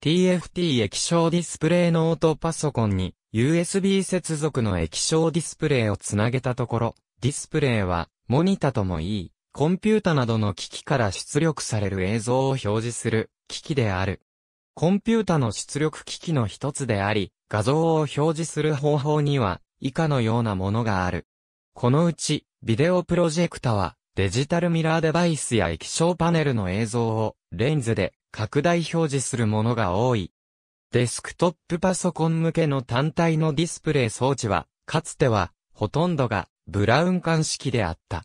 TFT 液晶ディスプレイノートパソコンに USB 接続の液晶ディスプレイをつなげたところ、ディスプレイはモニタともいい、コンピュータなどの機器から出力される映像を表示する機器である。コンピュータの出力機器の一つであり、画像を表示する方法には以下のようなものがある。このうち、ビデオプロジェクタはデジタルミラーデバイスや液晶パネルの映像をレンズで拡大表示するものが多い。デスクトップパソコン向けの単体のディスプレイ装置は、かつては、ほとんどがブラウン管式であった。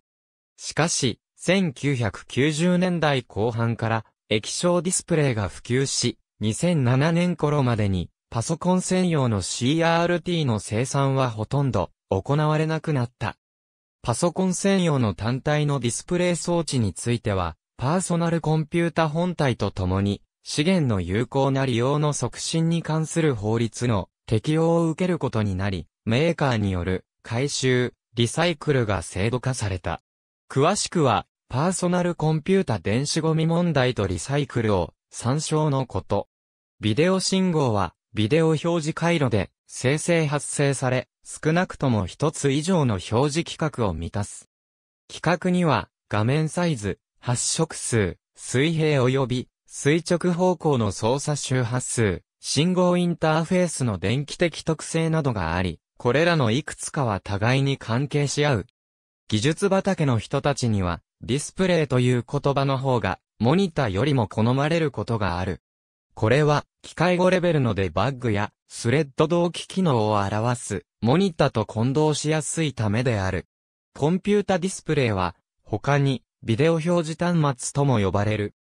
しかし、1990年代後半から液晶ディスプレイが普及し、2007年頃までにパソコン専用の CRT の生産はほとんど行われなくなった。パソコン専用の単体のディスプレイ装置については、パーソナルコンピュータ本体とともに、資源の有効な利用の促進に関する法律の適用を受けることになり、メーカーによる回収、リサイクルが制度化された。詳しくは、パーソナルコンピュータ電子ゴミ問題とリサイクルを参照のこと。ビデオ信号は、ビデオ表示回路で生成発生され、少なくとも一つ以上の表示規格を満たす。規格には、画面サイズ、発色数、水平及び垂直方向の操作周波数、信号インターフェースの電気的特性などがあり、これらのいくつかは互いに関係し合う。技術畑の人たちには、ディスプレイという言葉の方が、モニターよりも好まれることがある。これは、機械語レベルのデバッグや、スレッド同期機能を表す、モニタと混同しやすいためである。コンピュータディスプレイは、他に、ビデオ表示端末とも呼ばれる。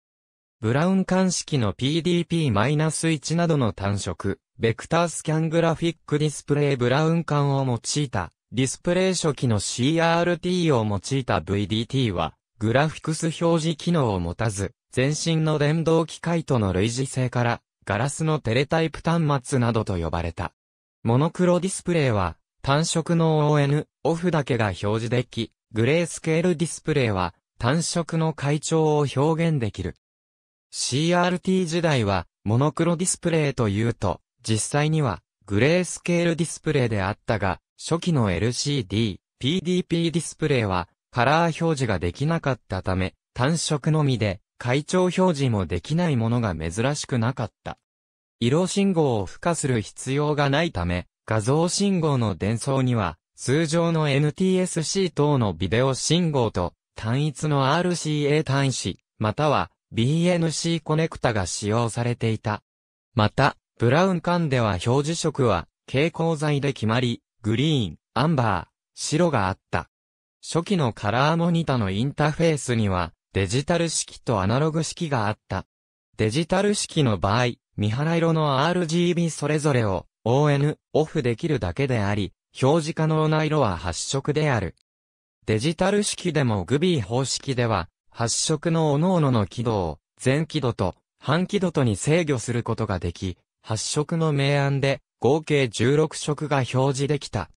ブラウン管式の PDP-1 などの単色、ベクタースキャングラフィックディスプレイブラウン管を用いた、ディスプレイ初期の CRT を用いた VDT は、グラフィクス表示機能を持たず、全身の電動機械との類似性から、ガラスのテレタイプ端末などと呼ばれた。モノクロディスプレイは、単色の ON、オフだけが表示でき、グレースケールディスプレイは、単色の階調を表現できる。CRT 時代は、モノクロディスプレイというと、実際には、グレースケールディスプレイであったが、初期の LCD、PDP ディスプレイは、カラー表示ができなかったため、単色のみで、階調表示もできないものが珍しくなかった。色信号を付加する必要がないため、画像信号の伝送には、通常の NTSC 等のビデオ信号と単一の RCA 端子、または BNC コネクタが使用されていた。また、ブラウン管では表示色は蛍光剤で決まり、グリーン、アンバー、白があった。初期のカラーモニタのインターフェースにはデジタル式とアナログ式があった。デジタル式の場合、三原色の RGB それぞれを ON、オフできるだけであり、表示可能な色は発色である。デジタル式でもグビー方式では、発色の各々の軌道を、全輝度と、半輝度とに制御することができ、発色の明暗で、合計16色が表示できた。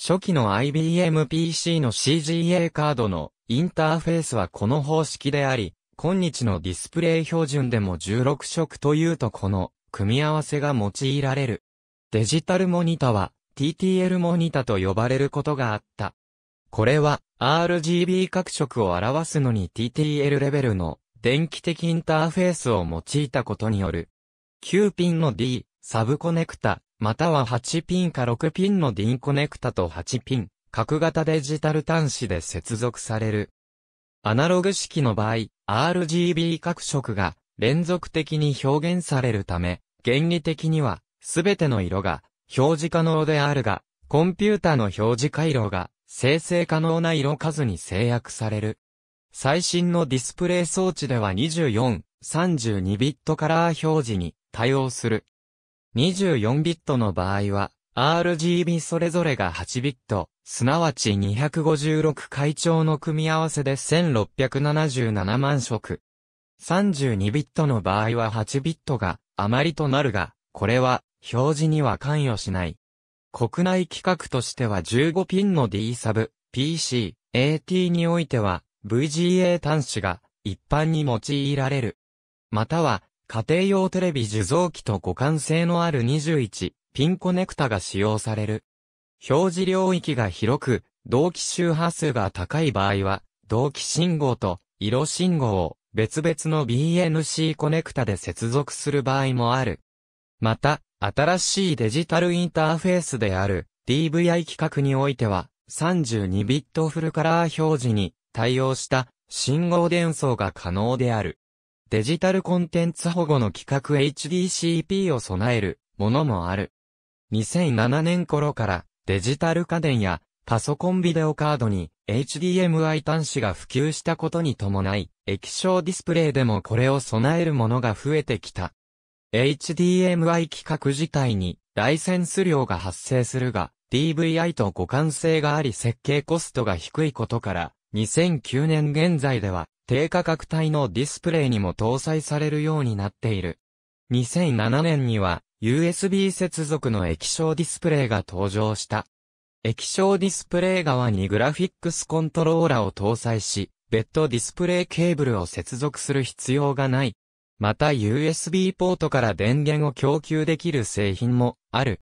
初期の IBM PC の CGA カードのインターフェースはこの方式であり、今日のディスプレイ標準でも16色というとこの組み合わせが用いられる。デジタルモニタは TTL モニタと呼ばれることがあった。これは RGB 各色を表すのに TTL レベルの電気的インターフェースを用いたことによる。9ピンの D、サブコネクタ、または8ピンか6ピンの D コネクタと8ピン、角型デジタル端子で接続される。アナログ式の場合、RGB 各色が連続的に表現されるため、原理的には、すべての色が表示可能であるが、コンピュータの表示回路が生成可能な色数に制約される。最新のディスプレイ装置では24、32ビットカラー表示に対応する。24ビットの場合は、RGB それぞれが8ビット、すなわち256回調の組み合わせで1677万色。32ビットの場合は8ビットが余りとなるが、これは表示には関与しない。国内規格としては15ピンの D サブ、PC、AT においては VGA 端子が一般に用いられる。または、家庭用テレビ受像機と互換性のある21、ピンコネクタが使用される。表示領域が広く、同期周波数が高い場合は、同期信号と色信号を別々の BNC コネクタで接続する場合もある。また、新しいデジタルインターフェースである DVI 規格においては、32ビットフルカラー表示に対応した信号伝送が可能である。デジタルコンテンツ保護の規格 HDCP を備えるものもある。2007年頃からデジタル家電やパソコンビデオカードに HDMI 端子が普及したことに伴い、液晶ディスプレイでもこれを備えるものが増えてきた。HDMI 規格自体にライセンス料が発生するが、DVI と互換性があり設計コストが低いことから、2009年現在では低価格帯のディスプレイにも搭載されるようになっている。2007年には USB 接続の液晶ディスプレイが登場した。液晶ディスプレイ側にグラフィックスコントローラを搭載し、別途ディスプレイケーブルを接続する必要がないまた USB ポートから電源を供給できる製品もある。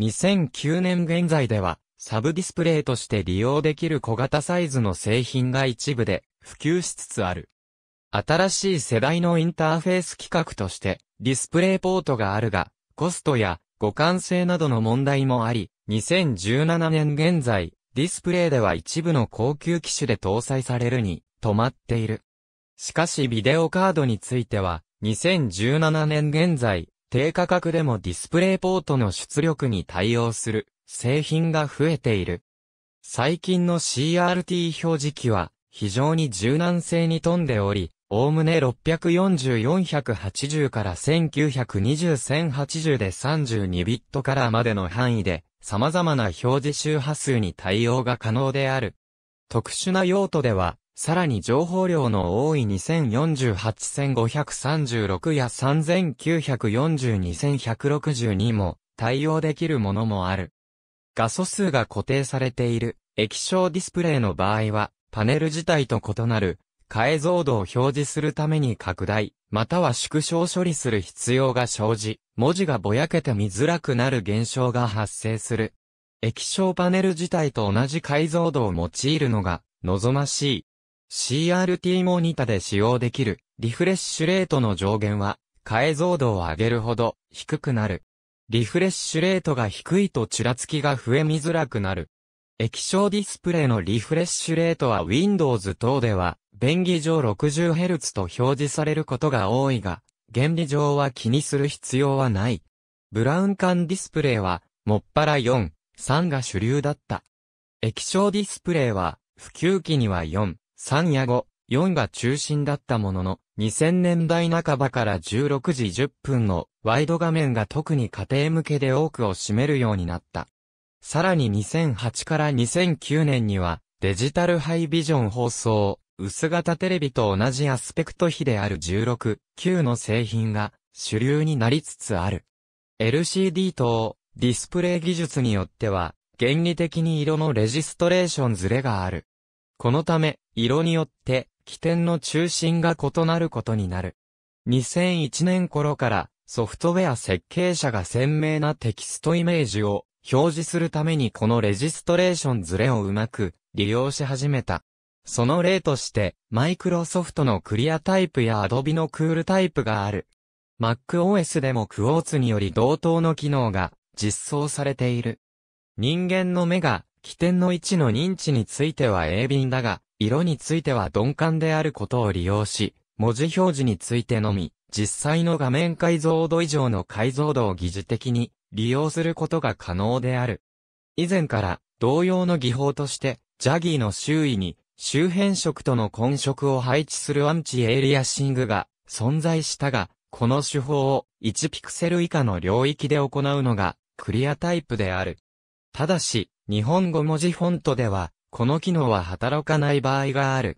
2009年現在では、サブディスプレイとして利用できる小型サイズの製品が一部で普及しつつある。新しい世代のインターフェース規格としてディスプレイポートがあるが、コストや互換性などの問題もあり、2017年現在、ディスプレイでは一部の高級機種で搭載されるに止まっている。しかしビデオカードについては、2017年現在、低価格でもディスプレイポートの出力に対応する製品が増えている。最近の CRT 表示器は非常に柔軟性に富んでおり、おおむね640-480から1920-1080で32ビットからまでの範囲で様々な表示周波数に対応が可能である。特殊な用途ではさらに情報量の多い2 0 4 8 5 3 6や3 9 4 2 1 6 2も対応できるものもある。画素数が固定されている液晶ディスプレイの場合は、パネル自体と異なる解像度を表示するために拡大、または縮小処理する必要が生じ、文字がぼやけて見づらくなる現象が発生する。液晶パネル自体と同じ解像度を用いるのが望ましい。CRT モニタで使用できるリフレッシュレートの上限は解像度を上げるほど低くなる。リフレッシュレートが低いとちらつきが増え見づらくなる。液晶ディスプレイのリフレッシュレートは Windows 等では便宜上 60Hz と表示されることが多いが、原理上は気にする必要はない。ブラウン管ディスプレイは、もっぱら4、3が主流だった。液晶ディスプレイは、普及期には4、3や5、4が中心だったものの、2000年代半ばから16時10分のワイド画面が特に家庭向けで多くを占めるようになった。さらに2008から2009年には、デジタルハイビジョン放送、薄型テレビと同じアスペクト比である16、9の製品が主流になりつつある。LCD 等、ディスプレイ技術によっては、原理的に色のレジストレーションズレがある。このため、色によって、起点の中心が異なることになる。2001年頃からソフトウェア設計者が鮮明なテキストイメージを表示するためにこのレジストレーションズレをうまく利用し始めた。その例として、マイクロソフトのクリアタイプやアドビのクールタイプがある。MacOS でもクオーツにより同等の機能が実装されている。人間の目が起点の位置の認知については鋭敏だが、色については鈍感であることを利用し、文字表示についてのみ、実際の画面解像度以上の解像度を疑似的に利用することが可能である。以前から同様の技法として、ジャギーの周囲に周辺色との混色を配置するアンチエイリアシングが存在したが、この手法を1ピクセル以下の領域で行うのがクリアタイプである。ただし、日本語文字フォントでは、この機能は働かない場合がある。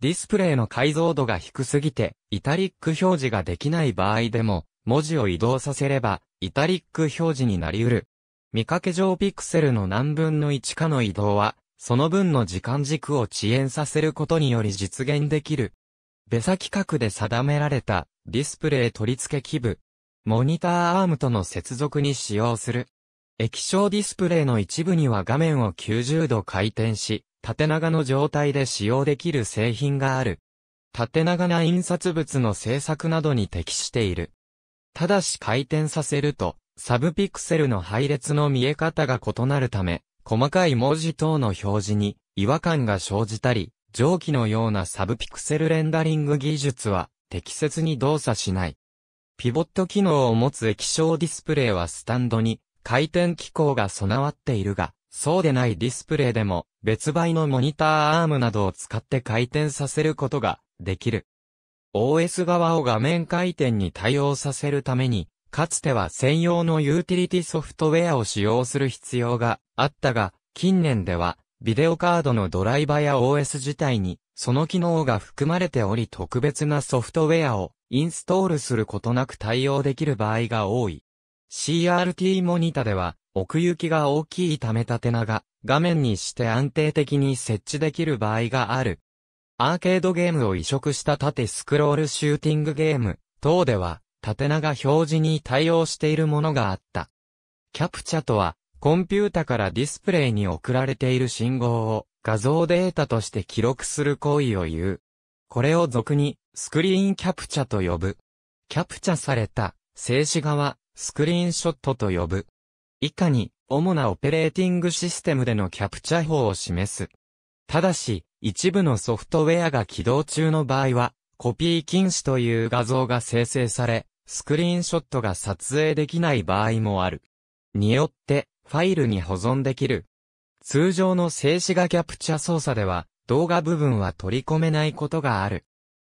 ディスプレイの解像度が低すぎて、イタリック表示ができない場合でも、文字を移動させれば、イタリック表示になり得る。見かけ上ピクセルの何分の1かの移動は、その分の時間軸を遅延させることにより実現できる。ベサ規格で定められたディスプレイ取り付け器部。モニターアームとの接続に使用する。液晶ディスプレイの一部には画面を90度回転し、縦長の状態で使用できる製品がある。縦長な印刷物の製作などに適している。ただし回転させると、サブピクセルの配列の見え方が異なるため、細かい文字等の表示に違和感が生じたり、蒸気のようなサブピクセルレンダリング技術は適切に動作しない。ピボット機能を持つ液晶ディスプレイはスタンドに回転機構が備わっているが、そうでないディスプレイでも別売のモニターアームなどを使って回転させることができる。OS 側を画面回転に対応させるために、かつては専用のユーティリティソフトウェアを使用する必要があったが、近年ではビデオカードのドライバーや OS 自体にその機能が含まれており特別なソフトウェアをインストールすることなく対応できる場合が多い。CRT モニタでは、奥行きが大きいため縦長、画面にして安定的に設置できる場合がある。アーケードゲームを移植した縦スクロールシューティングゲーム等では、縦長表示に対応しているものがあった。キャプチャとは、コンピュータからディスプレイに送られている信号を画像データとして記録する行為を言う。これを俗にスクリーンキャプチャと呼ぶ。キャプチャされた静止画はスクリーンショットと呼ぶ。以下に、主なオペレーティングシステムでのキャプチャ法を示す。ただし、一部のソフトウェアが起動中の場合は、コピー禁止という画像が生成され、スクリーンショットが撮影できない場合もある。によって、ファイルに保存できる。通常の静止画キャプチャ操作では、動画部分は取り込めないことがある。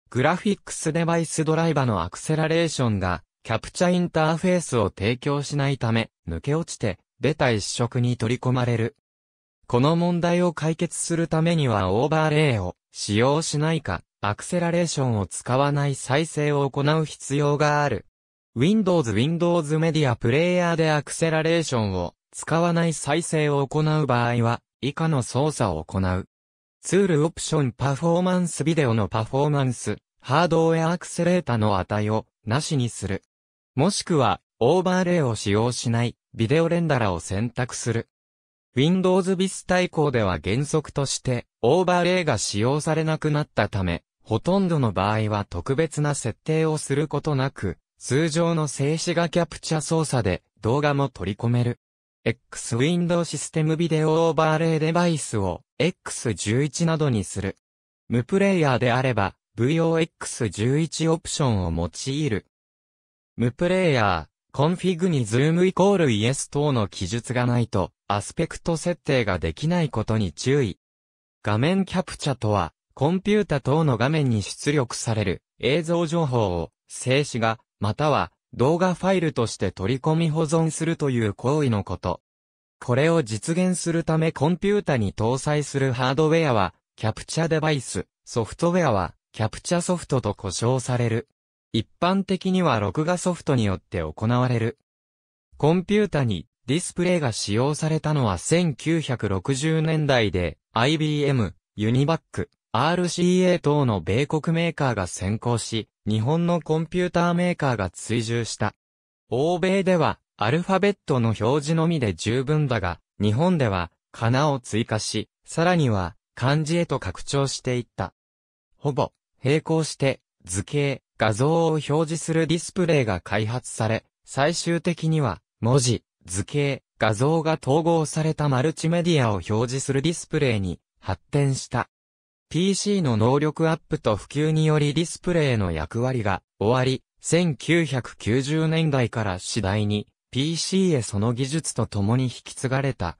グラフィックスデバイスドライバのアクセラレーションがキャプチャインターフェースを提供しないため、抜け落ちて、出た一色に取り込まれる。この問題を解決するためにはオーバーレイを使用しないか、アクセラレーションを使わない再生を行う必要がある。Windows Windows Media Player でアクセラレーションを使わない再生を行う場合は、以下の操作を行う。ツールオプションパフォーマンスビデオのパフォーマンス、ハードウェアアクセレータの値をなしにする。もしくは、オーバーレイを使用しない、ビデオレンダラを選択する。Windows v i s 対抗では原則として、オーバーレイが使用されなくなったため、ほとんどの場合は特別な設定をすることなく、通常の静止画キャプチャ操作で動画も取り込める。X Window システムビデオオーバーレイデバイスを X11 などにする。無プレイヤーであれば VOX11 オプションを用いる。無プレイヤー、コンフィグにズームイコールイエス等の記述がないと、アスペクト設定ができないことに注意。画面キャプチャとは、コンピュータ等の画面に出力される映像情報を静止画、または動画ファイルとして取り込み保存するという行為のこと。これを実現するためコンピュータに搭載するハードウェアは、キャプチャデバイス、ソフトウェアは、キャプチャソフトと呼称される。一般的には録画ソフトによって行われる。コンピュータにディスプレイが使用されたのは1960年代で IBM、ユニバック、RCA 等の米国メーカーが先行し、日本のコンピューターメーカーが追従した。欧米ではアルファベットの表示のみで十分だが、日本では、かなを追加し、さらには、漢字へと拡張していった。ほぼ、並行して、図形、画像を表示するディスプレイが開発され、最終的には、文字、図形、画像が統合されたマルチメディアを表示するディスプレイに発展した。PC の能力アップと普及によりディスプレイの役割が終わり、1990年代から次第に PC へその技術と共に引き継がれた。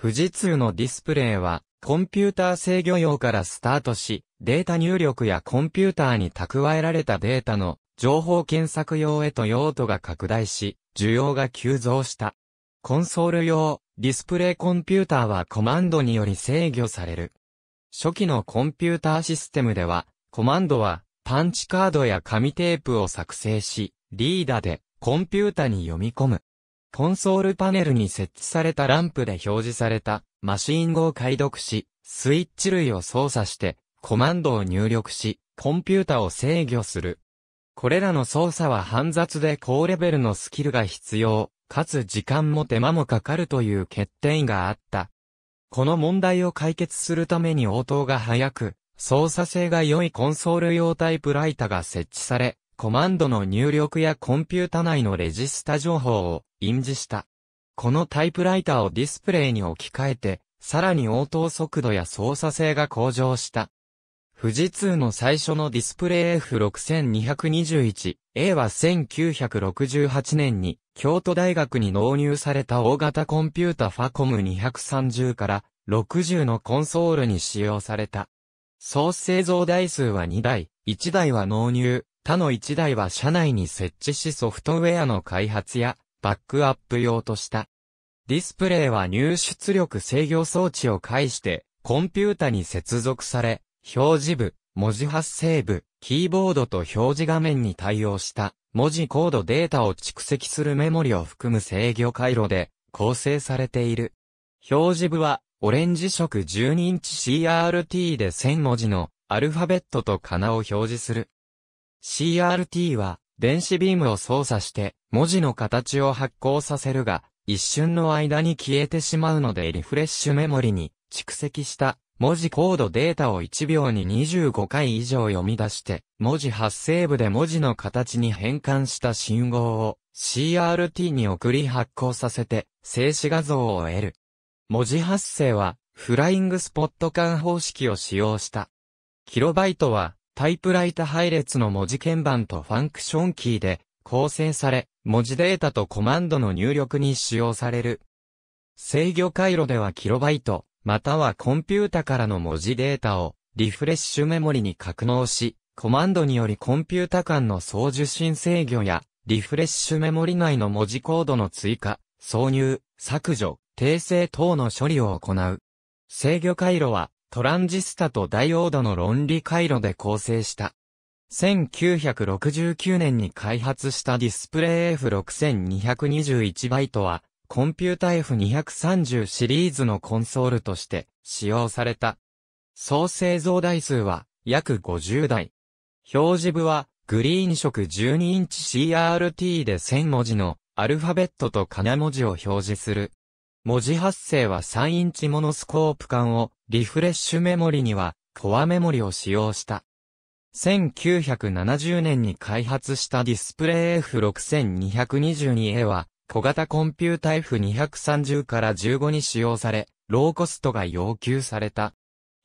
富士通のディスプレイはコンピューター制御用からスタートし、データ入力やコンピューターに蓄えられたデータの情報検索用へと用途が拡大し、需要が急増した。コンソール用、ディスプレイコンピューターはコマンドにより制御される。初期のコンピューターシステムでは、コマンドはパンチカードや紙テープを作成し、リーダーでコンピュータに読み込む。コンソールパネルに設置されたランプで表示されたマシン語を解読し、スイッチ類を操作して、コマンドを入力し、コンピュータを制御する。これらの操作は煩雑で高レベルのスキルが必要、かつ時間も手間もかかるという欠点があった。この問題を解決するために応答が早く、操作性が良いコンソール用タイプライタが設置され、コマンドの入力やコンピュータ内のレジスタ情報を印字した。このタイプライターをディスプレイに置き換えて、さらに応答速度や操作性が向上した。富士通の最初のディスプレイ F6221、A は1968年に京都大学に納入された大型コンピュータファコム230から60のコンソールに使用された。総製造台数は2台、1台は納入、他の1台は社内に設置しソフトウェアの開発やバックアップ用とした。ディスプレイは入出力制御装置を介して、コンピュータに接続され、表示部、文字発生部、キーボードと表示画面に対応した、文字コードデータを蓄積するメモリを含む制御回路で構成されている。表示部は、オレンジ色12インチ CRT で1000文字のアルファベットとカナを表示する。CRT は、電子ビームを操作して文字の形を発光させるが、一瞬の間に消えてしまうのでリフレッシュメモリに蓄積した文字コードデータを1秒に25回以上読み出して、文字発生部で文字の形に変換した信号を CRT に送り発行させて静止画像を得る。文字発生はフライングスポット間方式を使用した。キロバイトはタイプライタ配列の文字鍵盤とファンクションキーで構成され、文字データとコマンドの入力に使用される。制御回路ではキロバイト、またはコンピュータからの文字データをリフレッシュメモリに格納し、コマンドによりコンピュータ間の送受信制御やリフレッシュメモリ内の文字コードの追加、挿入、削除、訂正等の処理を行う。制御回路はトランジスタとダイオードの論理回路で構成した。1969年に開発したディスプレイ F6221 バイトは、コンピュータ F230 シリーズのコンソールとして使用された。総製造台数は約50台。表示部はグリーン色12インチ CRT で1000文字のアルファベットと金文字を表示する文字発生は3インチモノスコープ管を、リフレッシュメモリには、コアメモリを使用した。1970年に開発したディスプレイ F6222A は、小型コンピュータ F230 から15に使用され、ローコストが要求された。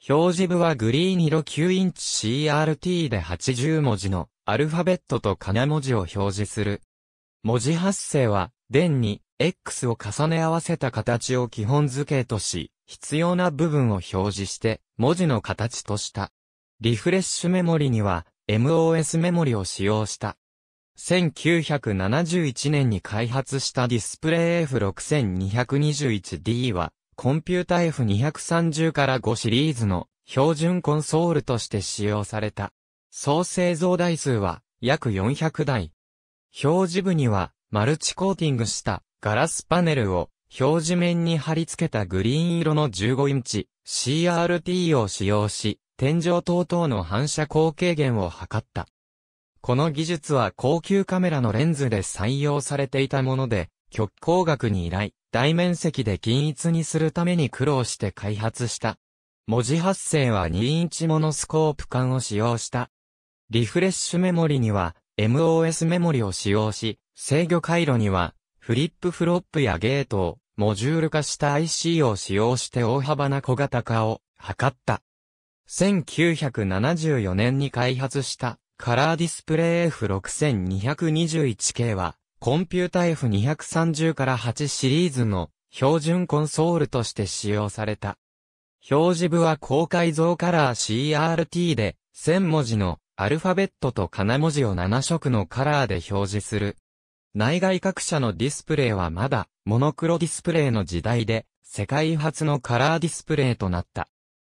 表示部はグリーン色9インチ CRT で80文字のアルファベットと金文字を表示する。文字発生は、電に X を重ね合わせた形を基本図形とし、必要な部分を表示して、文字の形とした。リフレッシュメモリには、MOS メモリを使用した。1971年に開発したディスプレイ F6221D は、コンピュータ F230 から5シリーズの標準コンソールとして使用された。総製造台数は約400台。表示部にはマルチコーティングしたガラスパネルを表示面に貼り付けたグリーン色の15インチ CRT を使用し、天井等々の反射光軽減を図った。この技術は高級カメラのレンズで採用されていたもので、極光学に依頼、大面積で均一にするために苦労して開発した。文字発生は2インチモノスコープ管を使用した。リフレッシュメモリには MOS メモリを使用し、制御回路にはフリップフロップやゲートをモジュール化した IC を使用して大幅な小型化を図った。1974年に開発したカラーディスプレイ F6221 k はコンピュータ F230 から8シリーズの標準コンソールとして使用された。表示部は高解像カラー CRT で1000文字のアルファベットと金文字を7色のカラーで表示する内外各社のディスプレイはまだ、モノクロディスプレイの時代で、世界初のカラーディスプレイとなった。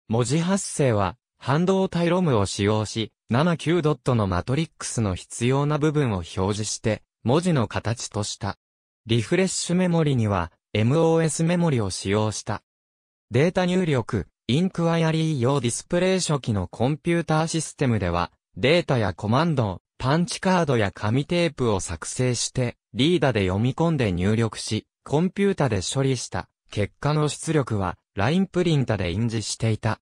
文字発生は、半導体ロムを使用し、79ドットのマトリックスの必要な部分を表示して、文字の形とした。リフレッシュメモリには、MOS メモリを使用した。データ入力、インクワイアリー用ディスプレイ初期のコンピューターシステムでは、データやコマンドをパンチカードや紙テープを作成して、リーダで読み込んで入力し、コンピュータで処理した結果の出力は、ラインプリンタで印字していた。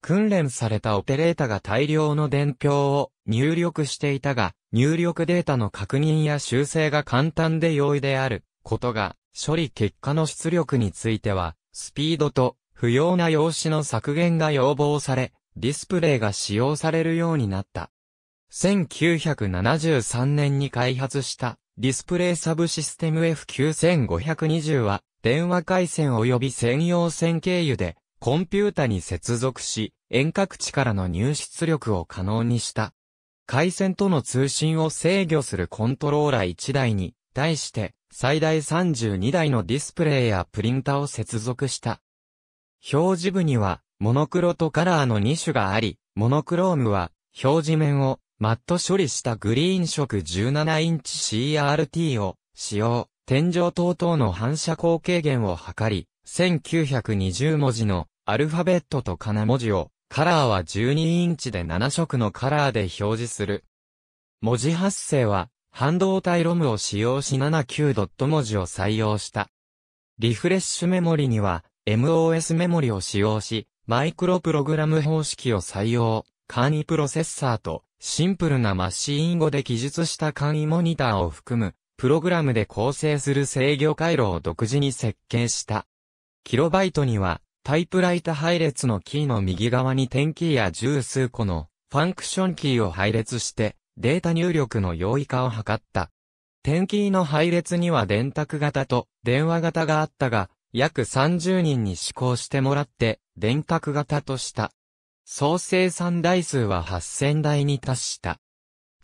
訓練されたオペレータが大量の伝票を入力していたが、入力データの確認や修正が簡単で容易であることが、処理結果の出力については、スピードと不要な用紙の削減が要望され、ディスプレイが使用されるようになった。1973年に開発したディスプレイサブシステム F9520 は電話回線及び専用線経由でコンピュータに接続し遠隔地からの入出力を可能にした。回線との通信を制御するコントローラー1台に対して最大32台のディスプレイやプリンタを接続した。表示部にはモノクロとカラーの2種があり、モノクロームは表示面をマット処理したグリーン色17インチ CRT を使用、天井等々の反射光軽減を測り、1920文字のアルファベットと金文字を、カラーは12インチで7色のカラーで表示する。文字発生は、半導体ロムを使用し79ドット文字を採用した。リフレッシュメモリには MOS メモリを使用し、マイクロプログラム方式を採用。簡易プロセッサーと、シンプルなマシーン語で記述した簡易モニターを含む、プログラムで構成する制御回路を独自に設計した。キロバイトには、タイプライタ配列のキーの右側に点キーや十数個のファンクションキーを配列して、データ入力の容易化を図った。点キーの配列には電卓型と電話型があったが、約30人に試行してもらって、電卓型とした。総生産台数は8000台に達した。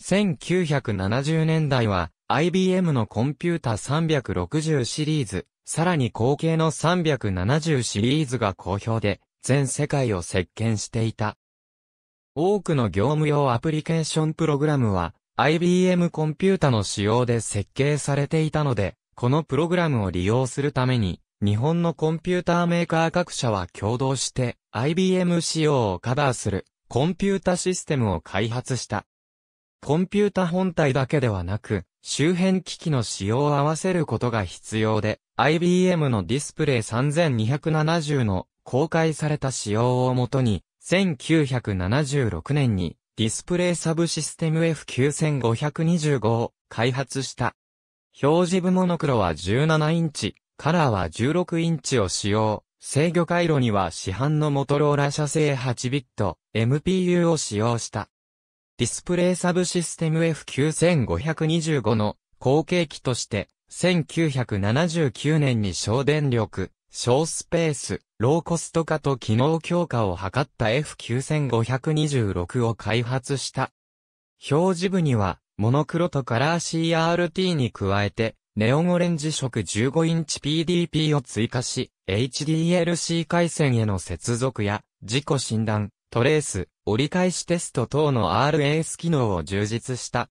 1970年代は IBM のコンピュータ360シリーズ、さらに後継の370シリーズが好評で、全世界を席巻していた。多くの業務用アプリケーションプログラムは、IBM コンピュータの仕様で設計されていたので、このプログラムを利用するために、日本のコンピューターメーカー各社は共同して IBM 仕様をカバーするコンピュータシステムを開発した。コンピュータ本体だけではなく、周辺機器の仕様を合わせることが必要で、IBM のディスプレイ3270の公開された仕様をもとに、1976年にディスプレイサブシステム F9525 を開発した。表示部モノクロは17インチ、カラーは16インチを使用。制御回路には市販のモトローラ社製8ビット MPU を使用した。ディスプレイサブシステム F9525 の後継機として、1979年に省電力、小スペース、ローコスト化と機能強化を図った F9526 を開発した。表示部には、モノクロとカラー CRT に加えて、ネオンオレンジ色15インチ PDP を追加し、HDLC 回線への接続や、自己診断、トレース、折り返しテスト等の RAS 機能を充実した。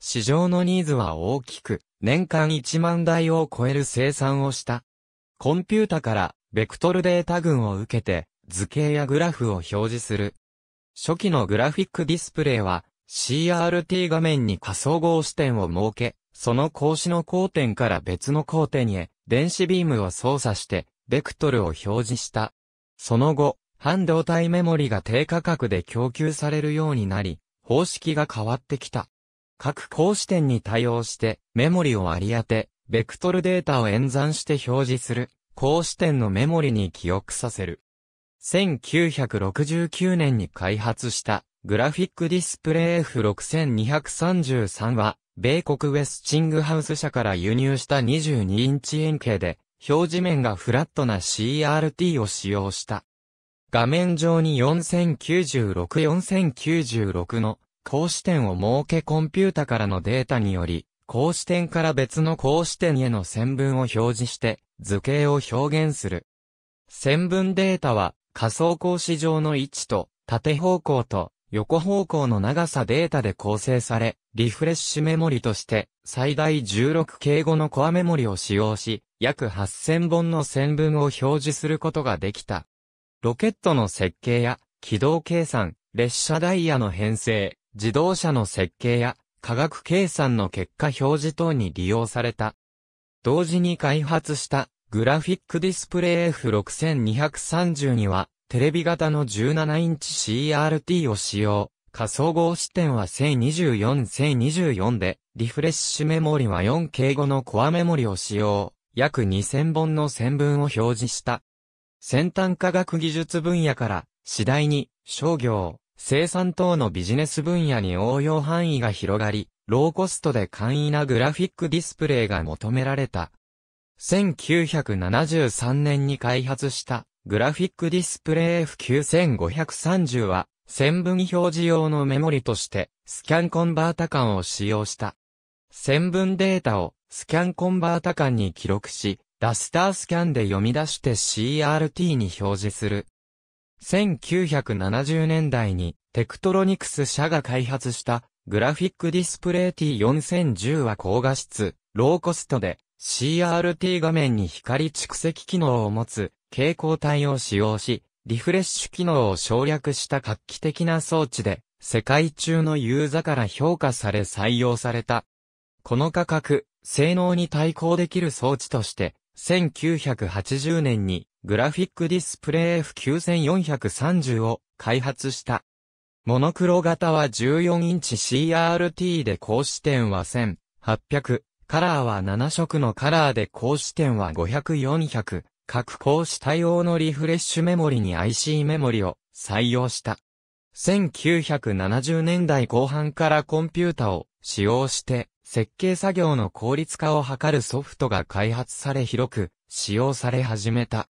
市場のニーズは大きく、年間1万台を超える生産をした。コンピュータから、ベクトルデータ群を受けて、図形やグラフを表示する。初期のグラフィックディスプレイは、CRT 画面に仮想合視点を設け、その格子の交点から別の交点へ、電子ビームを操作して、ベクトルを表示した。その後、半導体メモリが低価格で供給されるようになり、方式が変わってきた。各格子点に対応して、メモリを割り当て、ベクトルデータを演算して表示する、格子点のメモリに記憶させる。1969年に開発した、グラフィックディスプレイ F6233 は、米国ウェスチングハウス社から輸入した22インチ円形で、表示面がフラットな CRT を使用した。画面上に4096-4096の格子点を設けコンピュータからのデータにより、格子点から別の格子点への線分を表示して、図形を表現する。線分データは、仮想格子上の位置と、縦方向と、横方向の長さデータで構成され、リフレッシュメモリとして最大 16K5 のコアメモリを使用し、約8000本の線分を表示することができた。ロケットの設計や軌道計算、列車ダイヤの編成、自動車の設計や科学計算の結果表示等に利用された。同時に開発したグラフィックディスプレイ F6230 にはテレビ型の17インチ CRT を使用。仮想合視点は1024-1024で、リフレッシュメモリは 4K5 のコアメモリを使用。約2000本の線分を表示した。先端科学技術分野から、次第に、商業、生産等のビジネス分野に応用範囲が広がり、ローコストで簡易なグラフィックディスプレイが求められた。1973年に開発したグラフィックディスプレイ F9530 は、線分表示用のメモリとして、スキャンコンバータ間を使用した。線分データを、スキャンコンバータ間に記録し、ラスタースキャンで読み出して CRT に表示する。1970年代に、テクトロニクス社が開発した、グラフィックディスプレイ T4010 は高画質、ローコストで、CRT 画面に光蓄積機能を持つ、蛍光体を使用し、リフレッシュ機能を省略した画期的な装置で、世界中のユーザから評価され採用された。この価格、性能に対抗できる装置として、1980年にグラフィックディスプレイ F9430 を開発した。モノクロ型は14インチ CRT で高視点は1800、カラーは7色のカラーで高視点は500、400、各講子対応のリフレッシュメモリに IC メモリを採用した。1970年代後半からコンピュータを使用して設計作業の効率化を図るソフトが開発され広く使用され始めた。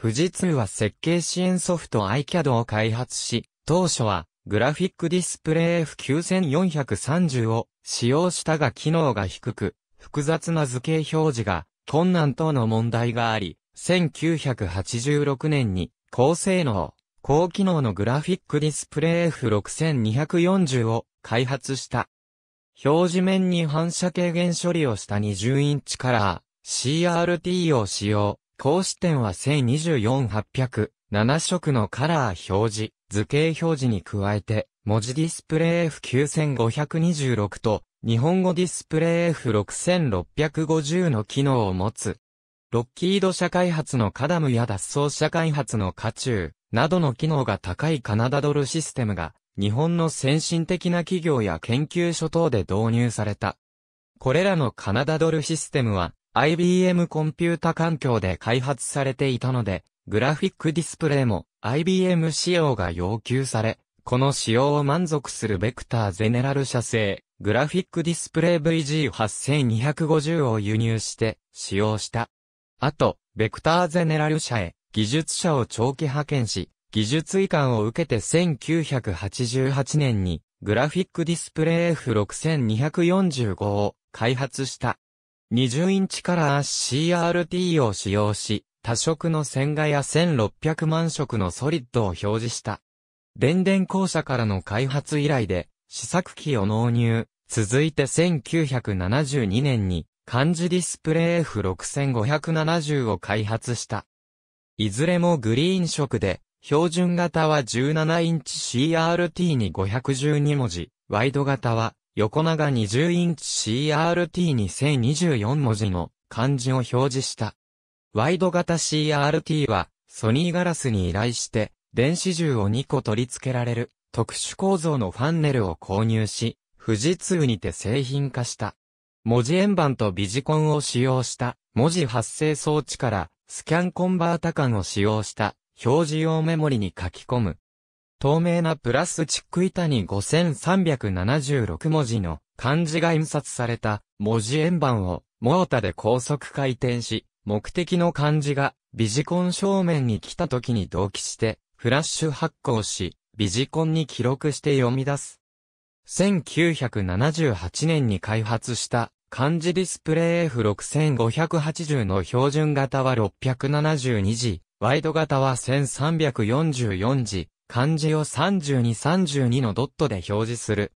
富士通は設計支援ソフト iCAD を開発し、当初はグラフィックディスプレイ F9430 を使用したが機能が低く、複雑な図形表示が困難等の問題があり、1986年に高性能、高機能のグラフィックディスプレイ F6240 を開発した。表示面に反射軽減処理をした20インチカラー、CRT を使用。高視点は1024800、7色のカラー表示、図形表示に加えて、文字ディスプレイ F9526 と、日本語ディスプレイ F6650 の機能を持つ。ロッキード社開発のカダムや脱走社開発のカチューなどの機能が高いカナダドルシステムが日本の先進的な企業や研究所等で導入された。これらのカナダドルシステムは IBM コンピュータ環境で開発されていたので、グラフィックディスプレイも IBM 仕様が要求され、この仕様を満足するベクターゼネラル社製、グラフィックディスプレイ VG8250 を輸入して使用した。あと、ベクターゼネラル社へ、技術者を長期派遣し、技術移管を受けて1988年に、グラフィックディスプレイ F6245 を開発した。20インチカラー CRT を使用し、多色の線画や1600万色のソリッドを表示した。電電公社からの開発以来で、試作機を納入。続いて1972年に、漢字ディスプレイ F6570 を開発した。いずれもグリーン色で、標準型は17インチ CRT に512文字、ワイド型は横長20インチ CRT に1024文字の漢字を表示した。ワイド型 CRT はソニーガラスに依頼して電子銃を2個取り付けられる特殊構造のファンネルを購入し、富士通にて製品化した。文字円盤とビジコンを使用した文字発生装置からスキャンコンバータ間を使用した表示用メモリに書き込む。透明なプラスチック板に5376文字の漢字が印刷された文字円盤をモータで高速回転し、目的の漢字がビジコン正面に来た時に同期してフラッシュ発光し、ビジコンに記録して読み出す。1978年に開発した漢字ディスプレイ F6580 の標準型は672字、ワイド型は1344字、漢字を3232のドットで表示する。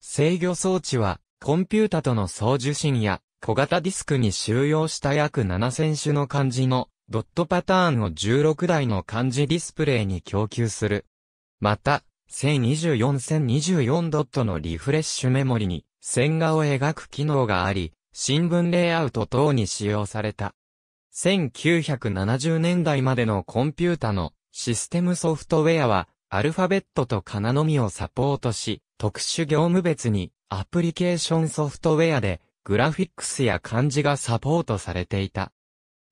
制御装置は、コンピュータとの送受信や、小型ディスクに収容した約7000種の漢字のドットパターンを16台の漢字ディスプレイに供給する。また、1024-1024ドットのリフレッシュメモリに線画を描く機能があり、新聞レイアウト等に使用された。1970年代までのコンピュータのシステムソフトウェアはアルファベットとカナのみをサポートし、特殊業務別にアプリケーションソフトウェアでグラフィックスや漢字がサポートされていた。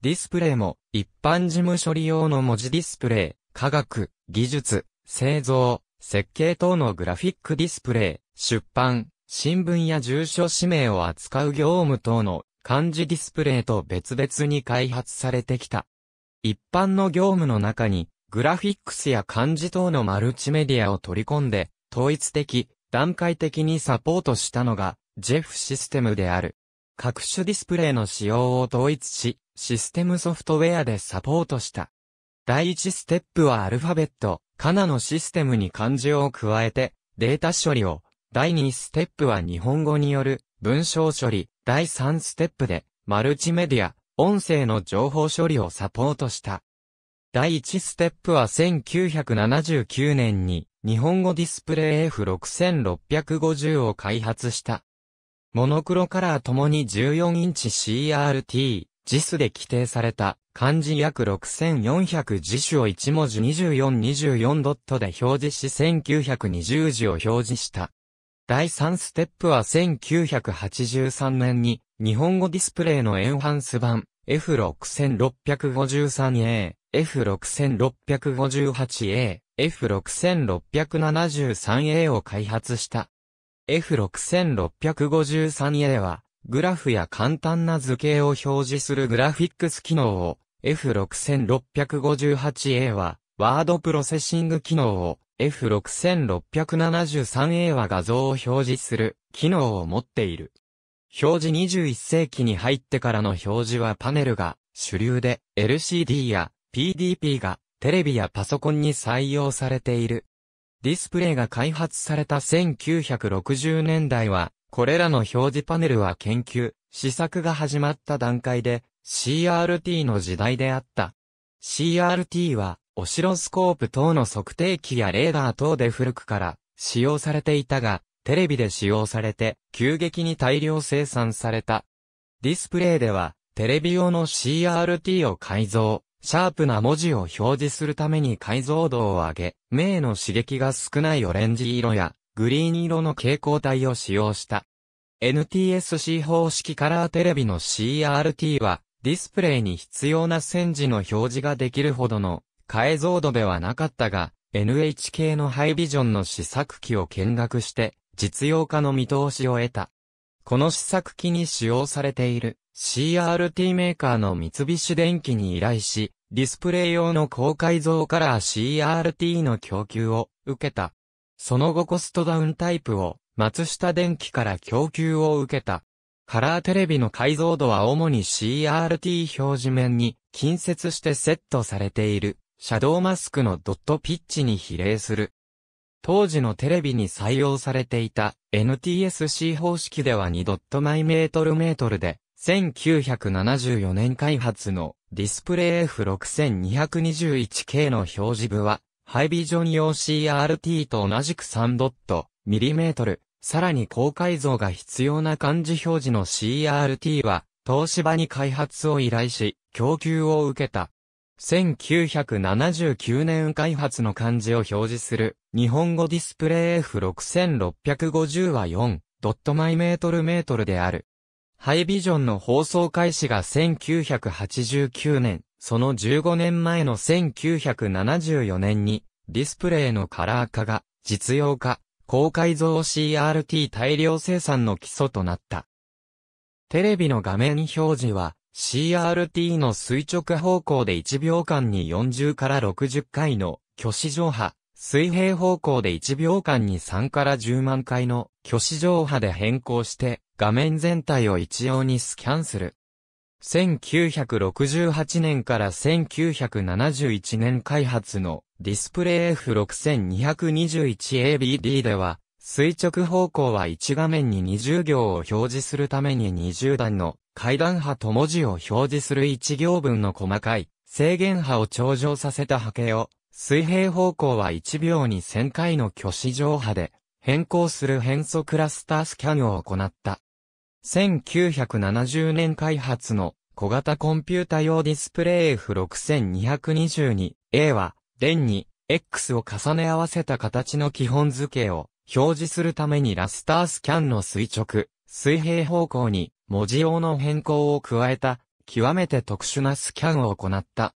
ディスプレイも一般事務処理用の文字ディスプレイ、科学、技術、製造、設計等のグラフィックディスプレイ、出版、新聞や住所氏名を扱う業務等の漢字ディスプレイと別々に開発されてきた。一般の業務の中に、グラフィックスや漢字等のマルチメディアを取り込んで、統一的、段階的にサポートしたのが、ジェフシステムである。各種ディスプレイの使用を統一し、システムソフトウェアでサポートした。第1ステップはアルファベット、カナのシステムに漢字を加えて、データ処理を、第2ステップは日本語による文章処理、第3ステップで、マルチメディア、音声の情報処理をサポートした。第1ステップは1979年に日本語ディスプレイ F6650 を開発した。モノクロカラーともに14インチ CRT、JIS で規定された漢字約6400字種を1文字2424ドットで表示し1920字を表示した。第3ステップは1983年に日本語ディスプレイのエンハンス版 F6653A、F6658A、F6673A を開発した。F6653A はグラフや簡単な図形を表示するグラフィックス機能を F6658A は、ワードプロセッシング機能を、F6673A は画像を表示する機能を持っている。表示21世紀に入ってからの表示はパネルが主流で LCD や PDP がテレビやパソコンに採用されている。ディスプレイが開発された1960年代はこれらの表示パネルは研究、試作が始まった段階で CRT の時代であった。CRT は、オシロスコープ等の測定器やレーダー等で古くから使用されていたが、テレビで使用されて、急激に大量生産された。ディスプレイでは、テレビ用の CRT を改造、シャープな文字を表示するために解像度を上げ、目への刺激が少ないオレンジ色やグリーン色の蛍光体を使用した。NTSC 方式カラーテレビの CRT は、ディスプレイに必要な戦時の表示ができるほどの解像度ではなかったが、NHK のハイビジョンの試作機を見学して、実用化の見通しを得た。この試作機に使用されている CRT メーカーの三菱電機に依頼し、ディスプレイ用の高解像カラー CRT の供給を受けた。その後コストダウンタイプを松下電機から供給を受けた。カラーテレビの解像度は主に CRT 表示面に近接してセットされているシャドウマスクのドットピッチに比例する。当時のテレビに採用されていた NTSC 方式では2ドットマイメートルメートルで1974年開発のディスプレイ F6221K の表示部はハイビジョン用 CRT と同じく3ドットミリメートルさらに高解像が必要な漢字表示の CRT は、東芝に開発を依頼し、供給を受けた。1979年開発の漢字を表示する、日本語ディスプレイ F6650 は4トルである。ハイビジョンの放送開始が1989年、その15年前の1974年に、ディスプレイのカラー化が実用化、高解像 CRT 大量生産の基礎となった。テレビの画面表示は CRT の垂直方向で1秒間に40から60回の虚子上波、水平方向で1秒間に3から10万回の虚子上波で変更して画面全体を一様にスキャンする。1968年から1971年開発のディスプレイ F6221ABD では、垂直方向は1画面に20行を表示するために20段の階段波と文字を表示する1行分の細かい制限波を頂上させた波形を、水平方向は1秒に1000回の挙手上波で変更する変素クラスタースキャンを行った。1970年開発の小型コンピュータ用ディスプレイ F6222A は、電に X を重ね合わせた形の基本図形を表示するためにラスタースキャンの垂直、水平方向に文字用の変更を加えた極めて特殊なスキャンを行った。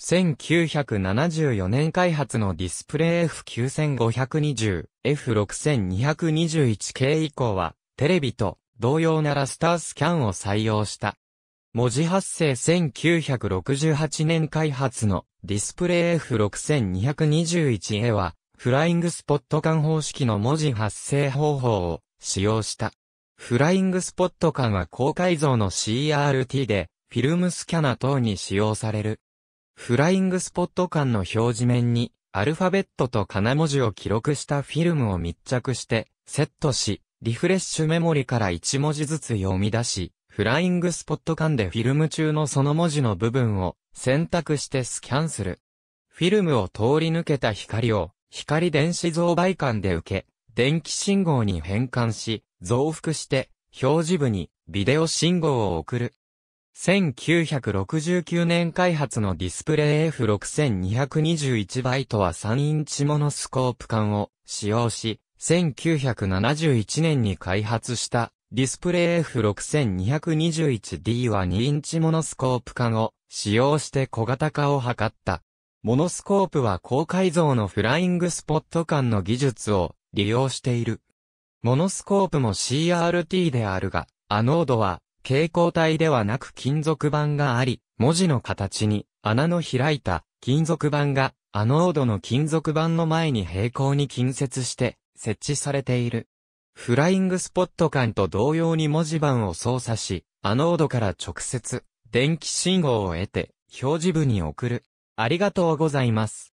1974年開発のディスプレイ F9520、F6221K 以降は、テレビと同様なラスタースキャンを採用した。文字発生1968年開発のディスプレイ F6221A は、フライングスポット管方式の文字発生方法を使用した。フライングスポット管は高解像の CRT で、フィルムスキャナ等に使用される。フライングスポット管の表示面に、アルファベットと金文字を記録したフィルムを密着して、セットし、リフレッシュメモリから1文字ずつ読み出し、フライングスポット間でフィルム中のその文字の部分を選択してスキャンする。フィルムを通り抜けた光を光電子増倍間で受け、電気信号に変換し、増幅して表示部にビデオ信号を送る。1969年開発のディスプレイ F6221 バイトは3インチモノスコープ管を使用し、1971年に開発したディスプレイ F6221D は2インチモノスコープ化後、使用して小型化を図った。モノスコープは高解像のフライングスポット間の技術を利用している。モノスコープも CRT であるが、アノードは蛍光体ではなく金属板があり、文字の形に穴の開いた金属板がアノードの金属板の前に平行に近接して設置されている。フライングスポット間と同様に文字盤を操作し、アノードから直接、電気信号を得て、表示部に送る。ありがとうございます。